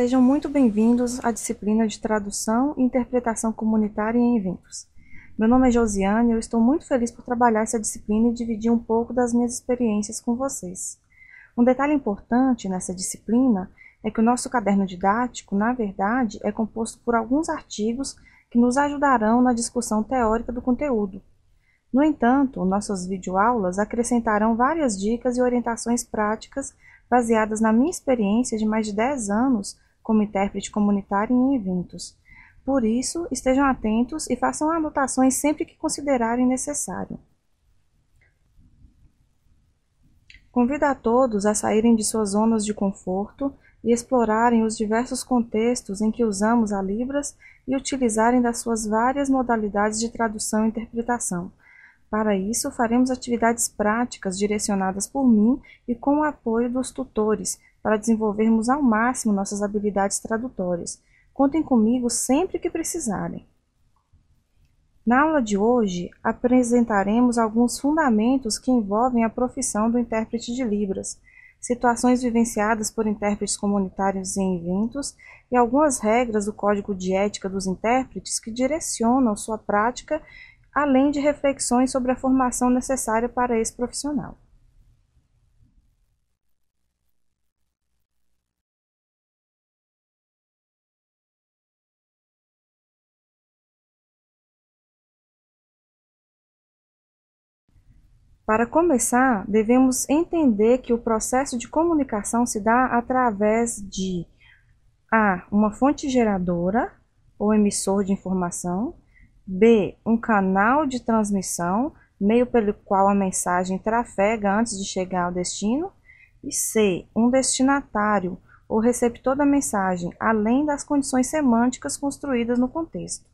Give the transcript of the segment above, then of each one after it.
Sejam muito bem-vindos à disciplina de Tradução e Interpretação Comunitária em Eventos. Meu nome é Josiane e eu estou muito feliz por trabalhar essa disciplina e dividir um pouco das minhas experiências com vocês. Um detalhe importante nessa disciplina é que o nosso caderno didático, na verdade, é composto por alguns artigos que nos ajudarão na discussão teórica do conteúdo. No entanto, nossas videoaulas acrescentarão várias dicas e orientações práticas baseadas na minha experiência de mais de 10 anos como intérprete comunitário em eventos. Por isso, estejam atentos e façam anotações sempre que considerarem necessário. Convido a todos a saírem de suas zonas de conforto e explorarem os diversos contextos em que usamos a Libras e utilizarem das suas várias modalidades de tradução e interpretação. Para isso, faremos atividades práticas direcionadas por mim e com o apoio dos tutores, para desenvolvermos ao máximo nossas habilidades tradutórias. Contem comigo sempre que precisarem. Na aula de hoje, apresentaremos alguns fundamentos que envolvem a profissão do intérprete de Libras, situações vivenciadas por intérpretes comunitários em eventos e algumas regras do Código de Ética dos Intérpretes que direcionam sua prática, além de reflexões sobre a formação necessária para esse profissional. Para começar, devemos entender que o processo de comunicação se dá através de a. uma fonte geradora ou emissor de informação, b. um canal de transmissão, meio pelo qual a mensagem trafega antes de chegar ao destino, e c. um destinatário ou receptor da mensagem, além das condições semânticas construídas no contexto.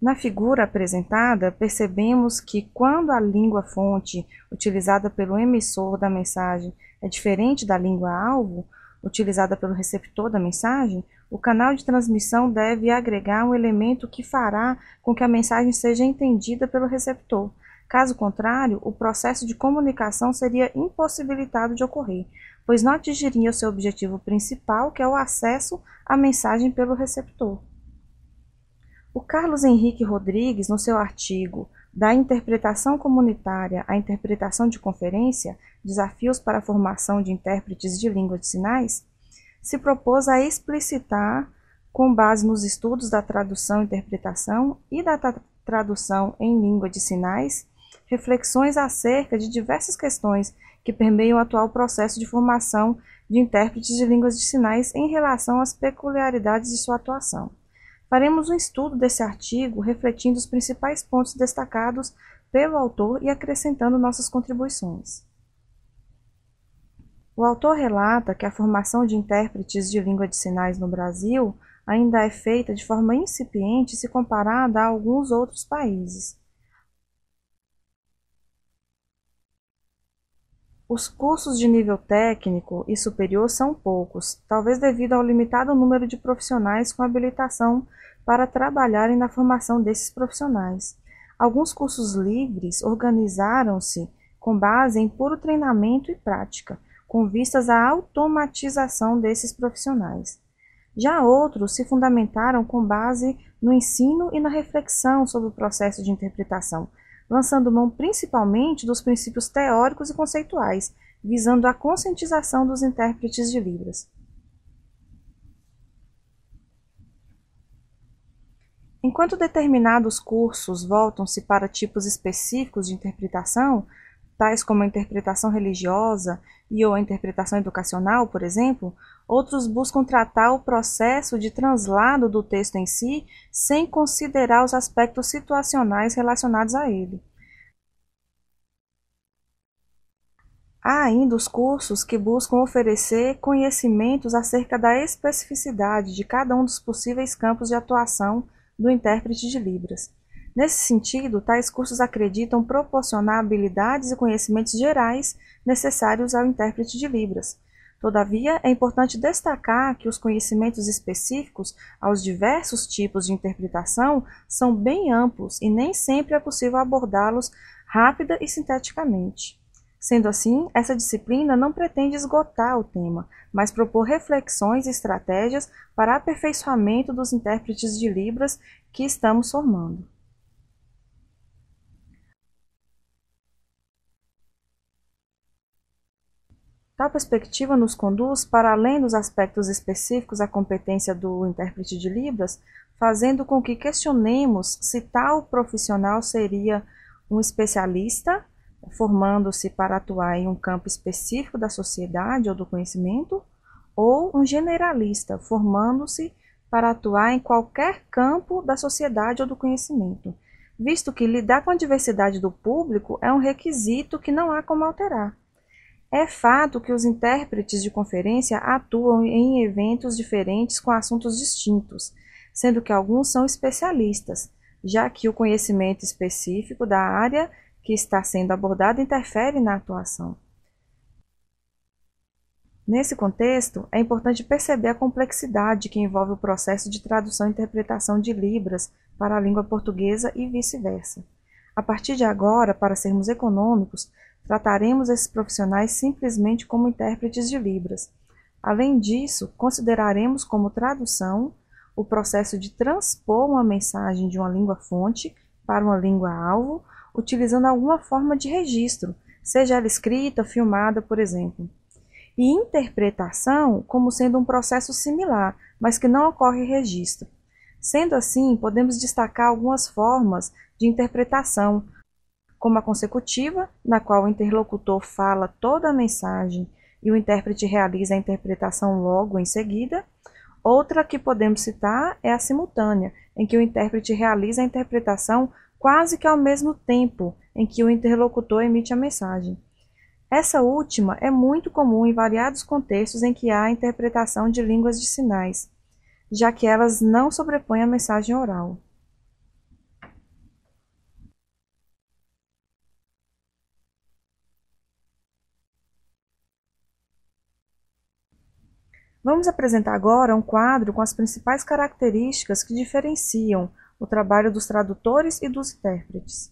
Na figura apresentada, percebemos que quando a língua-fonte utilizada pelo emissor da mensagem é diferente da língua-alvo utilizada pelo receptor da mensagem, o canal de transmissão deve agregar um elemento que fará com que a mensagem seja entendida pelo receptor. Caso contrário, o processo de comunicação seria impossibilitado de ocorrer, pois não atingiria o seu objetivo principal, que é o acesso à mensagem pelo receptor. O Carlos Henrique Rodrigues, no seu artigo Da Interpretação Comunitária à Interpretação de Conferência Desafios para a Formação de Intérpretes de Língua de Sinais, se propôs a explicitar, com base nos estudos da tradução e interpretação e da tradução em língua de sinais, reflexões acerca de diversas questões que permeiam o atual processo de formação de intérpretes de línguas de sinais em relação às peculiaridades de sua atuação. Faremos um estudo desse artigo refletindo os principais pontos destacados pelo autor e acrescentando nossas contribuições. O autor relata que a formação de intérpretes de língua de sinais no Brasil ainda é feita de forma incipiente se comparada a alguns outros países. Os cursos de nível técnico e superior são poucos, talvez devido ao limitado número de profissionais com habilitação para trabalharem na formação desses profissionais. Alguns cursos livres organizaram-se com base em puro treinamento e prática, com vistas à automatização desses profissionais. Já outros se fundamentaram com base no ensino e na reflexão sobre o processo de interpretação, lançando mão principalmente dos princípios teóricos e conceituais, visando a conscientização dos intérpretes de Libras. Enquanto determinados cursos voltam-se para tipos específicos de interpretação, tais como a interpretação religiosa e ou a interpretação educacional, por exemplo, Outros buscam tratar o processo de translado do texto em si, sem considerar os aspectos situacionais relacionados a ele. Há ainda os cursos que buscam oferecer conhecimentos acerca da especificidade de cada um dos possíveis campos de atuação do intérprete de Libras. Nesse sentido, tais cursos acreditam proporcionar habilidades e conhecimentos gerais necessários ao intérprete de Libras, Todavia, é importante destacar que os conhecimentos específicos aos diversos tipos de interpretação são bem amplos e nem sempre é possível abordá-los rápida e sinteticamente. Sendo assim, essa disciplina não pretende esgotar o tema, mas propor reflexões e estratégias para aperfeiçoamento dos intérpretes de Libras que estamos formando. Tal perspectiva nos conduz para além dos aspectos específicos à competência do intérprete de Libras, fazendo com que questionemos se tal profissional seria um especialista, formando-se para atuar em um campo específico da sociedade ou do conhecimento, ou um generalista, formando-se para atuar em qualquer campo da sociedade ou do conhecimento, visto que lidar com a diversidade do público é um requisito que não há como alterar. É fato que os intérpretes de conferência atuam em eventos diferentes com assuntos distintos, sendo que alguns são especialistas, já que o conhecimento específico da área que está sendo abordada interfere na atuação. Nesse contexto, é importante perceber a complexidade que envolve o processo de tradução e interpretação de Libras para a língua portuguesa e vice-versa. A partir de agora, para sermos econômicos, Trataremos esses profissionais simplesmente como intérpretes de Libras. Além disso, consideraremos como tradução o processo de transpor uma mensagem de uma língua-fonte para uma língua-alvo, utilizando alguma forma de registro, seja ela escrita, filmada, por exemplo. E interpretação como sendo um processo similar, mas que não ocorre registro. Sendo assim, podemos destacar algumas formas de interpretação, como a consecutiva, na qual o interlocutor fala toda a mensagem e o intérprete realiza a interpretação logo em seguida. Outra que podemos citar é a simultânea, em que o intérprete realiza a interpretação quase que ao mesmo tempo em que o interlocutor emite a mensagem. Essa última é muito comum em variados contextos em que há interpretação de línguas de sinais, já que elas não sobrepõem a mensagem oral. Vamos apresentar agora um quadro com as principais características que diferenciam o trabalho dos tradutores e dos intérpretes.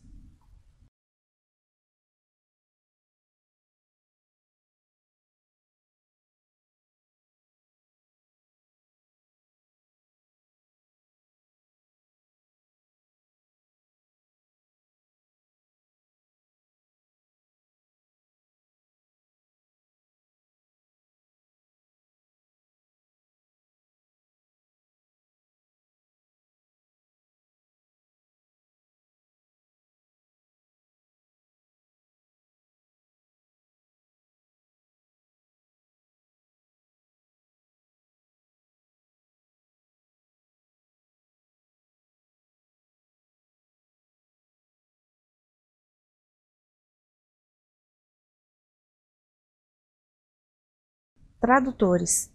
Tradutores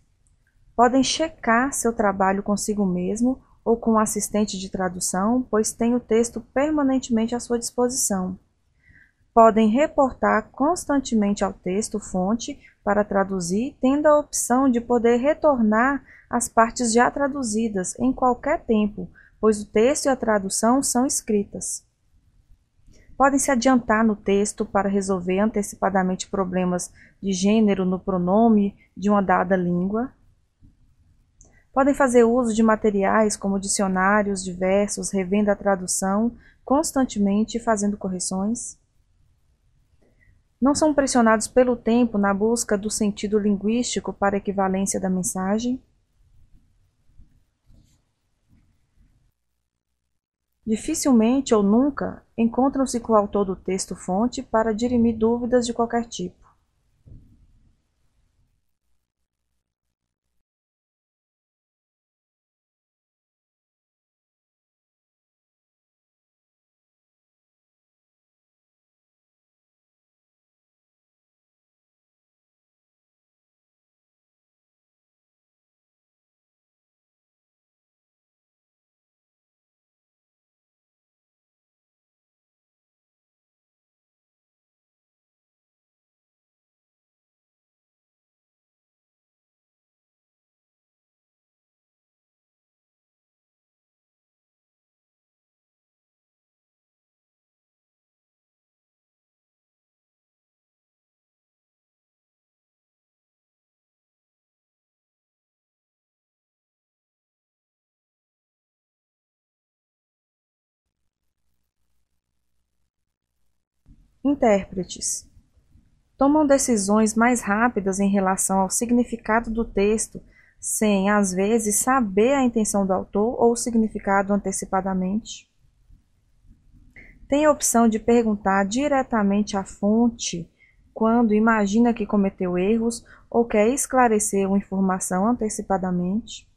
podem checar seu trabalho consigo mesmo ou com um assistente de tradução, pois tem o texto permanentemente à sua disposição. Podem reportar constantemente ao texto fonte para traduzir, tendo a opção de poder retornar às partes já traduzidas em qualquer tempo, pois o texto e a tradução são escritas podem se adiantar no texto para resolver antecipadamente problemas de gênero no pronome de uma dada língua. Podem fazer uso de materiais como dicionários diversos, revendo a tradução constantemente fazendo correções. Não são pressionados pelo tempo na busca do sentido linguístico para equivalência da mensagem. Dificilmente ou nunca encontram-se com o autor do texto-fonte para dirimir dúvidas de qualquer tipo. intérpretes. Tomam decisões mais rápidas em relação ao significado do texto, sem, às vezes, saber a intenção do autor ou o significado antecipadamente. Tem a opção de perguntar diretamente à fonte quando imagina que cometeu erros ou quer esclarecer uma informação antecipadamente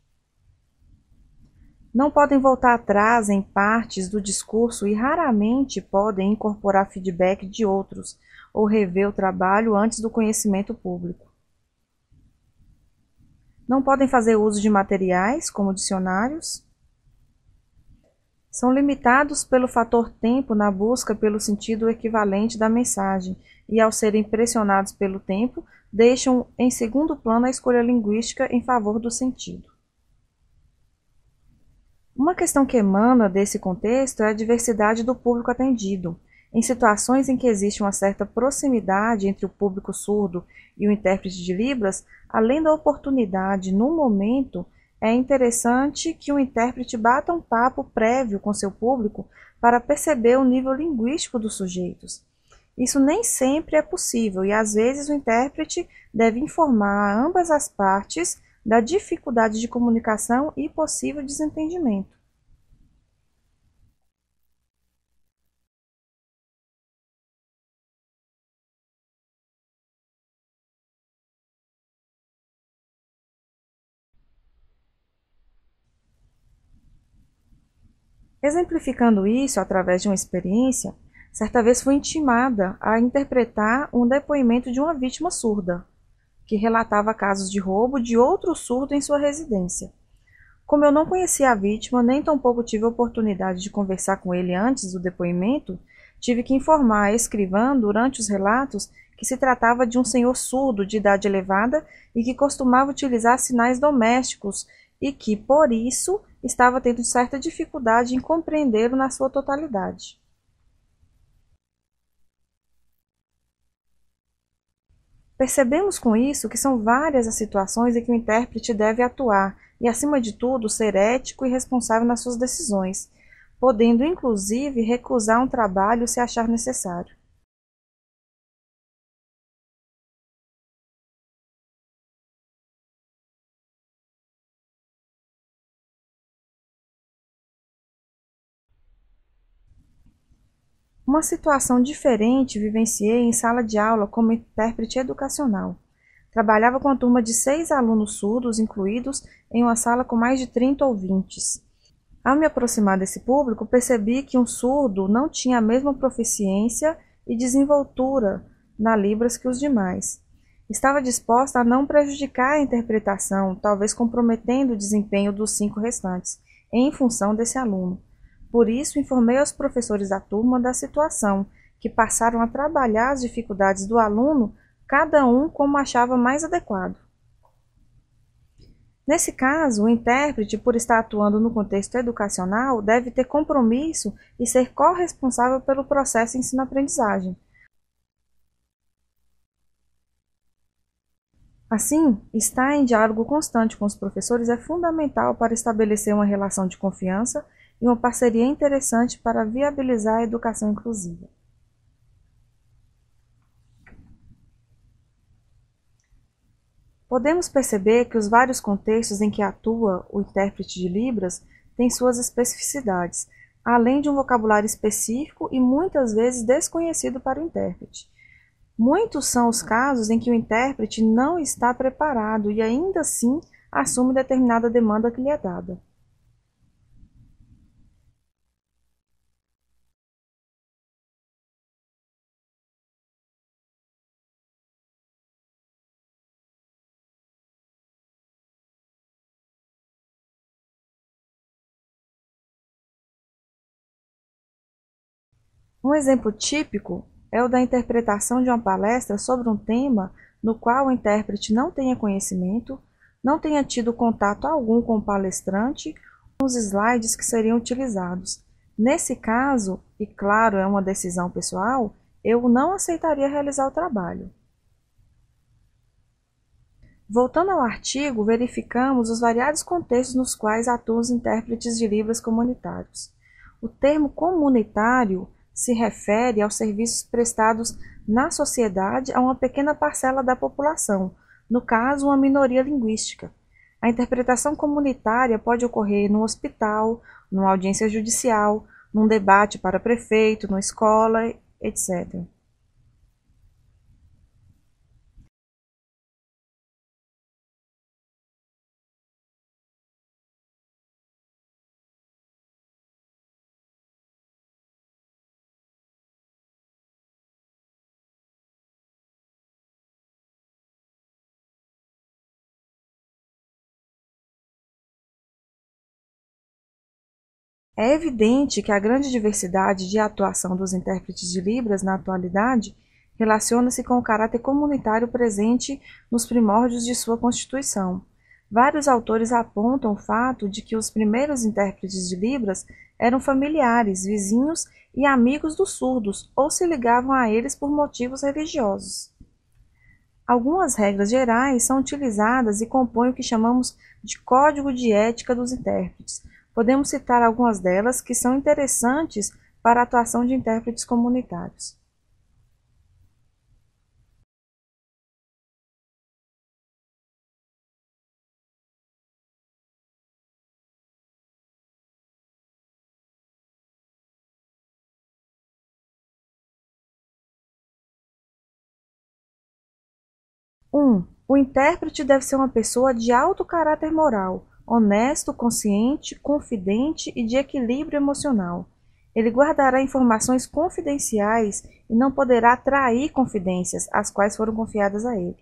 não podem voltar atrás em partes do discurso e raramente podem incorporar feedback de outros ou rever o trabalho antes do conhecimento público. Não podem fazer uso de materiais, como dicionários. São limitados pelo fator tempo na busca pelo sentido equivalente da mensagem e, ao serem pressionados pelo tempo, deixam em segundo plano a escolha linguística em favor do sentido. Uma questão que emana desse contexto é a diversidade do público atendido. Em situações em que existe uma certa proximidade entre o público surdo e o intérprete de Libras, além da oportunidade no momento, é interessante que o intérprete bata um papo prévio com seu público para perceber o nível linguístico dos sujeitos. Isso nem sempre é possível e às vezes o intérprete deve informar ambas as partes da dificuldade de comunicação e possível desentendimento. Exemplificando isso através de uma experiência, certa vez fui intimada a interpretar um depoimento de uma vítima surda que relatava casos de roubo de outro surdo em sua residência. Como eu não conhecia a vítima, nem tampouco tive a oportunidade de conversar com ele antes do depoimento, tive que informar a escrivã, durante os relatos, que se tratava de um senhor surdo de idade elevada e que costumava utilizar sinais domésticos e que, por isso, estava tendo certa dificuldade em compreendê-lo na sua totalidade. Percebemos com isso que são várias as situações em que o intérprete deve atuar e, acima de tudo, ser ético e responsável nas suas decisões, podendo inclusive recusar um trabalho se achar necessário. Uma situação diferente vivenciei em sala de aula como intérprete educacional. Trabalhava com a turma de seis alunos surdos incluídos em uma sala com mais de 30 ouvintes. Ao me aproximar desse público, percebi que um surdo não tinha a mesma proficiência e desenvoltura na Libras que os demais. Estava disposta a não prejudicar a interpretação, talvez comprometendo o desempenho dos cinco restantes, em função desse aluno. Por isso, informei aos professores da turma da situação, que passaram a trabalhar as dificuldades do aluno, cada um como achava mais adequado. Nesse caso, o intérprete, por estar atuando no contexto educacional, deve ter compromisso e ser corresponsável pelo processo ensino-aprendizagem. Assim, estar em diálogo constante com os professores é fundamental para estabelecer uma relação de confiança e uma parceria interessante para viabilizar a educação inclusiva. Podemos perceber que os vários contextos em que atua o intérprete de Libras têm suas especificidades, além de um vocabulário específico e muitas vezes desconhecido para o intérprete. Muitos são os casos em que o intérprete não está preparado e ainda assim assume determinada demanda que lhe é dada. Um exemplo típico é o da interpretação de uma palestra sobre um tema no qual o intérprete não tenha conhecimento, não tenha tido contato algum com o palestrante os slides que seriam utilizados. Nesse caso, e claro, é uma decisão pessoal, eu não aceitaria realizar o trabalho. Voltando ao artigo, verificamos os variados contextos nos quais atuam os intérpretes de livros comunitários. O termo comunitário se refere aos serviços prestados na sociedade a uma pequena parcela da população, no caso, uma minoria linguística. A interpretação comunitária pode ocorrer no hospital, numa audiência judicial, num debate para prefeito, na escola, etc. É evidente que a grande diversidade de atuação dos intérpretes de Libras na atualidade relaciona-se com o caráter comunitário presente nos primórdios de sua constituição. Vários autores apontam o fato de que os primeiros intérpretes de Libras eram familiares, vizinhos e amigos dos surdos ou se ligavam a eles por motivos religiosos. Algumas regras gerais são utilizadas e compõem o que chamamos de Código de Ética dos Intérpretes Podemos citar algumas delas que são interessantes para a atuação de intérpretes comunitários. Um, o intérprete deve ser uma pessoa de alto caráter moral, honesto, consciente, confidente e de equilíbrio emocional. Ele guardará informações confidenciais e não poderá trair confidências, as quais foram confiadas a ele.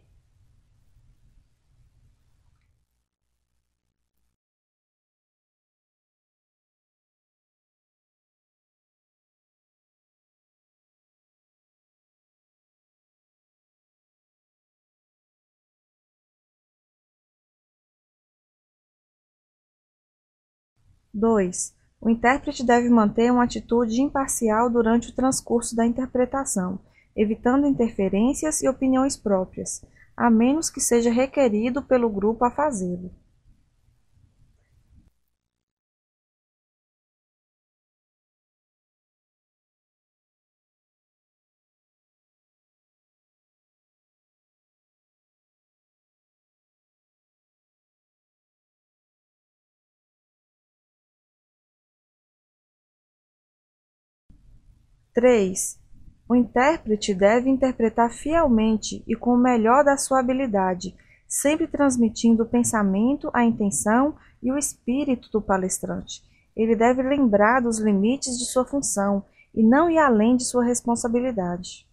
2. O intérprete deve manter uma atitude imparcial durante o transcurso da interpretação, evitando interferências e opiniões próprias, a menos que seja requerido pelo grupo a fazê-lo. 3. O intérprete deve interpretar fielmente e com o melhor da sua habilidade, sempre transmitindo o pensamento, a intenção e o espírito do palestrante. Ele deve lembrar dos limites de sua função e não ir além de sua responsabilidade.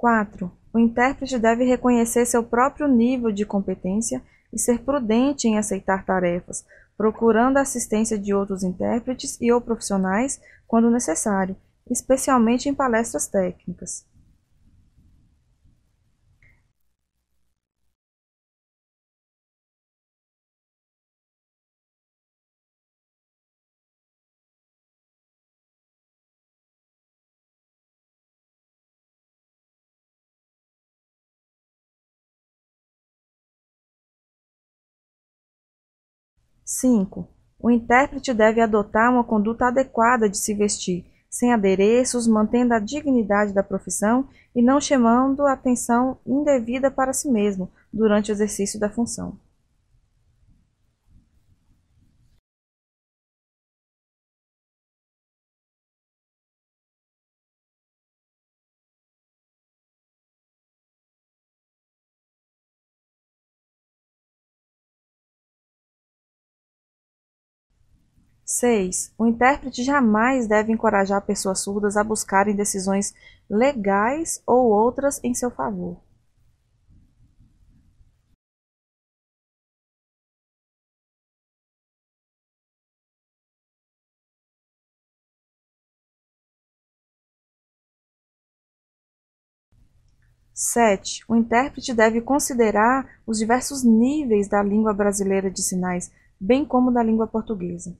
4. O intérprete deve reconhecer seu próprio nível de competência e ser prudente em aceitar tarefas, procurando a assistência de outros intérpretes e ou profissionais quando necessário, especialmente em palestras técnicas. 5. O intérprete deve adotar uma conduta adequada de se vestir, sem adereços, mantendo a dignidade da profissão e não chamando atenção indevida para si mesmo durante o exercício da função. 6. O intérprete jamais deve encorajar pessoas surdas a buscarem decisões legais ou outras em seu favor. Sete. O intérprete deve considerar os diversos níveis da língua brasileira de sinais, bem como da língua portuguesa.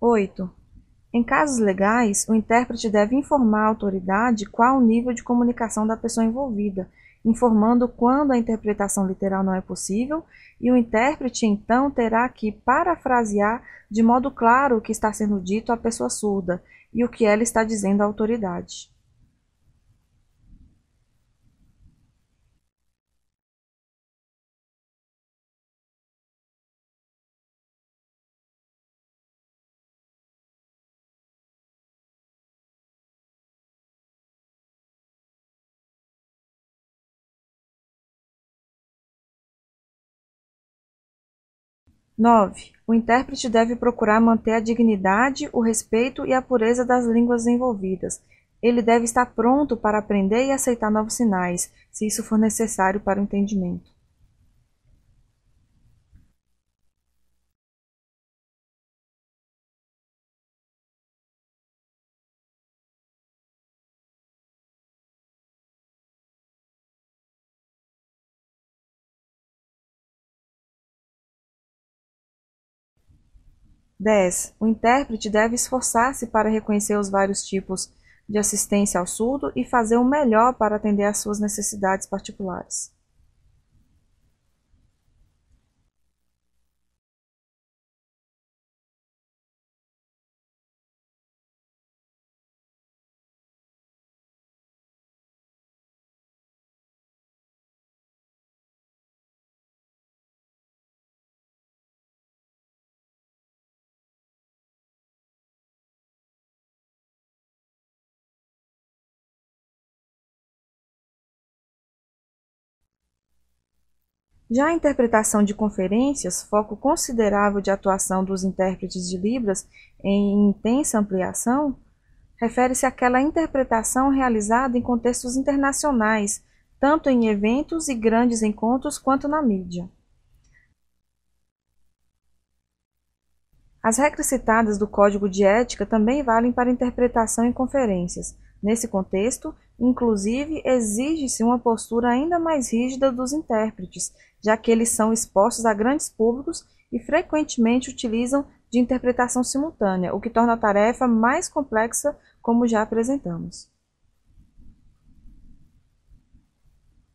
oito Em casos legais, o intérprete deve informar à autoridade qual o nível de comunicação da pessoa envolvida, informando quando a interpretação literal não é possível, e o intérprete então terá que parafrasear de modo claro o que está sendo dito à pessoa surda e o que ela está dizendo à autoridade. 9. O intérprete deve procurar manter a dignidade, o respeito e a pureza das línguas envolvidas. Ele deve estar pronto para aprender e aceitar novos sinais, se isso for necessário para o entendimento. 10. O intérprete deve esforçar-se para reconhecer os vários tipos de assistência ao surdo e fazer o melhor para atender às suas necessidades particulares. Já a interpretação de conferências, foco considerável de atuação dos intérpretes de Libras em intensa ampliação, refere-se àquela interpretação realizada em contextos internacionais, tanto em eventos e grandes encontros quanto na mídia. As regras citadas do Código de Ética também valem para interpretação em conferências. Nesse contexto, inclusive, exige-se uma postura ainda mais rígida dos intérpretes, já que eles são expostos a grandes públicos e frequentemente utilizam de interpretação simultânea, o que torna a tarefa mais complexa, como já apresentamos.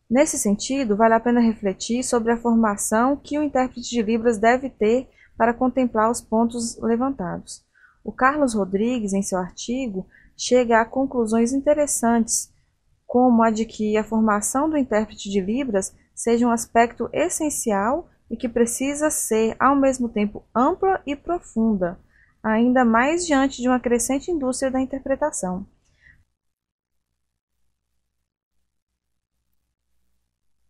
Nesse sentido, vale a pena refletir sobre a formação que o intérprete de Libras deve ter para contemplar os pontos levantados. O Carlos Rodrigues, em seu artigo, chega a conclusões interessantes, como a de que a formação do intérprete de Libras seja um aspecto essencial e que precisa ser, ao mesmo tempo, ampla e profunda, ainda mais diante de uma crescente indústria da interpretação.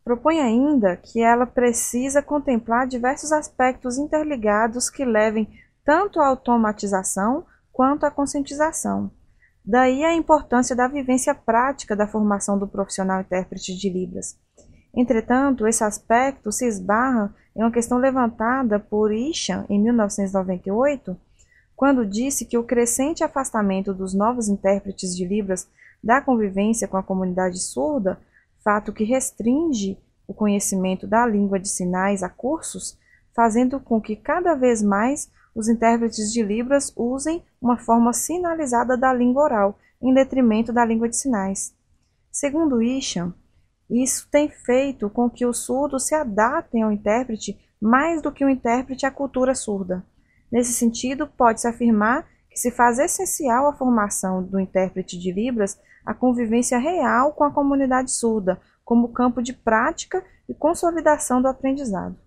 Propõe ainda que ela precisa contemplar diversos aspectos interligados que levem tanto à automatização quanto à conscientização. Daí a importância da vivência prática da formação do profissional intérprete de Libras, Entretanto, esse aspecto se esbarra em uma questão levantada por Isham em 1998, quando disse que o crescente afastamento dos novos intérpretes de Libras da convivência com a comunidade surda, fato que restringe o conhecimento da língua de sinais a cursos, fazendo com que cada vez mais os intérpretes de Libras usem uma forma sinalizada da língua oral, em detrimento da língua de sinais. Segundo Isham, isso tem feito com que os surdos se adaptem ao intérprete mais do que o intérprete à cultura surda. Nesse sentido, pode-se afirmar que se faz essencial à formação do intérprete de Libras a convivência real com a comunidade surda, como campo de prática e consolidação do aprendizado.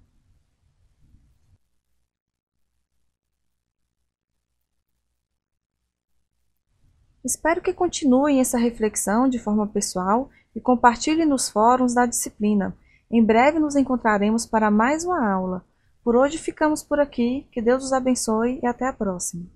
Espero que continuem essa reflexão de forma pessoal e compartilhe nos fóruns da disciplina. Em breve nos encontraremos para mais uma aula. Por hoje ficamos por aqui, que Deus os abençoe e até a próxima.